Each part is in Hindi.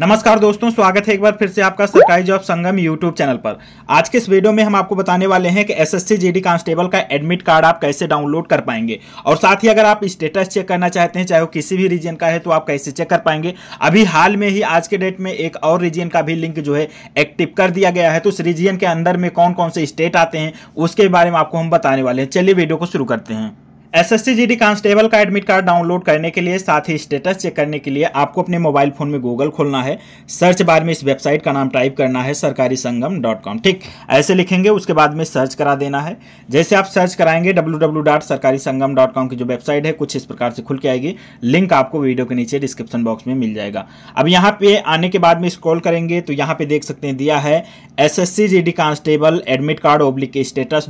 नमस्कार दोस्तों स्वागत है एक बार फिर से आपका सरकारी जॉब संगम यूट्यूब चैनल पर आज के इस वीडियो में हम आपको बताने वाले हैं कि एसएससी जीडी कांस्टेबल का एडमिट कार्ड आप कैसे डाउनलोड कर पाएंगे और साथ ही अगर आप स्टेटस चेक करना चाहते हैं चाहे वो किसी भी रीजन का है तो आप कैसे चेक कर पाएंगे अभी हाल में ही आज के डेट में एक और रीजन का भी लिंक जो है एक्टिव कर दिया गया है तो उस रीजन के अंदर में कौन कौन से स्टेट आते हैं उसके बारे में आपको हम बताने वाले हैं चलिए वीडियो को शुरू करते हैं एसएससी जीडी कांस्टेबल का एडमिट कार्ड डाउनलोड करने के लिए साथ ही स्टेटस चेक करने के लिए आपको अपने मोबाइल फोन में गूगल खोलना है सर्च बार में इस वेबसाइट का नाम टाइप करना है सरकारी संगम डॉट कॉम ठीक ऐसे लिखेंगे उसके बाद में सर्च करा देना है जैसे आप सर्च कराएंगे डब्ल्यू डब्ल्यू डॉट सरकारी संगम डॉट कॉम की जो वेबसाइट है कुछ इस प्रकार से खुल के आएगी लिंक आपको वीडियो के नीचे डिस्क्रिप्शन बॉक्स में मिल जाएगा अब यहाँ पे आने के बाद में स्क्रॉल करेंगे तो यहाँ पे देख सकते हैं दिया है S S C G D constable admit card oblique status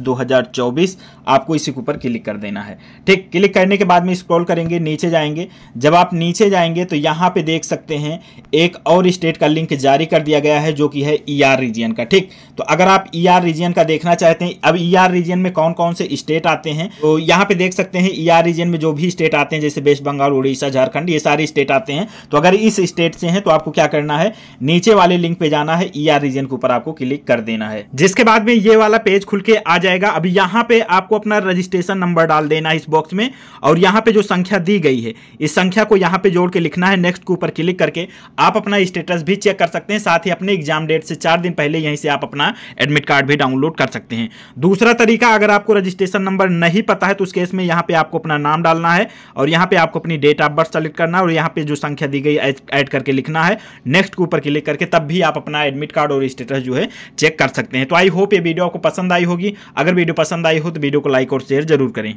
चौबीस आपको इसी के ऊपर क्लिक कर देना है ठीक क्लिक करने के बाद में स्क्रॉल करेंगे नीचे जाएंगे जब आप नीचे जाएंगे तो यहाँ पे देख सकते हैं एक और स्टेट का लिंक जारी कर दिया गया है जो कि है ई ER रीजन का ठीक तो अगर आप ई ER रीजन का देखना चाहते हैं अब ई ER रीजन में कौन कौन से स्टेट आते हैं तो यहाँ पे देख सकते हैं ई e रीजन में जो भी स्टेट आते हैं जैसे वेस्ट बंगाल उड़ीसा झारखंड ये सारे स्टेट आते हैं तो अगर इस स्टेट से हैं तो आपको क्या करना है नीचे वाले लिंक पे जाना है ई e रीजन के ऊपर आपको क्लिक कर देना है जिसके बाद में ये वाला पेज खुल के आ जाएगा अब यहाँ पे आपको अपना रजिस्ट्रेशन नंबर डाल देना है इस बॉक्स में और यहाँ पे जो संख्या दी गई है इस संख्या को यहाँ पे जोड़ के लिखना है नेक्स्ट के ऊपर क्लिक करके आप अपना स्टेटस भी चेक कर सकते हैं साथ ही अपने एग्जाम डेट से चार दिन पहले यहीं से आप अपना एडमिट कार्ड भी डाउनलोड कर सकते हैं दूसरा तरीका अगर आपको रजिस्ट्रेशन नंबर नहीं पता है तो उस केस में यहाँ पे आपको अपना नाम डालना है और यहाँ पे आपको अपनी डेट ऑफ बर्थ सेलेक्ट करना है और यहाँ पे जो संख्या दी गई ऐड करके लिखना है नेक्स्ट के ऊपर क्लिक करके तब भी आप अपना एडमिट कार्ड और स्टेटस जो है चेक कर सकते हैं तो आई होप ये वीडियो आपको पसंद आई होगी अगर वीडियो पसंद आई हो तो वीडियो को लाइक और शेयर जरूर करें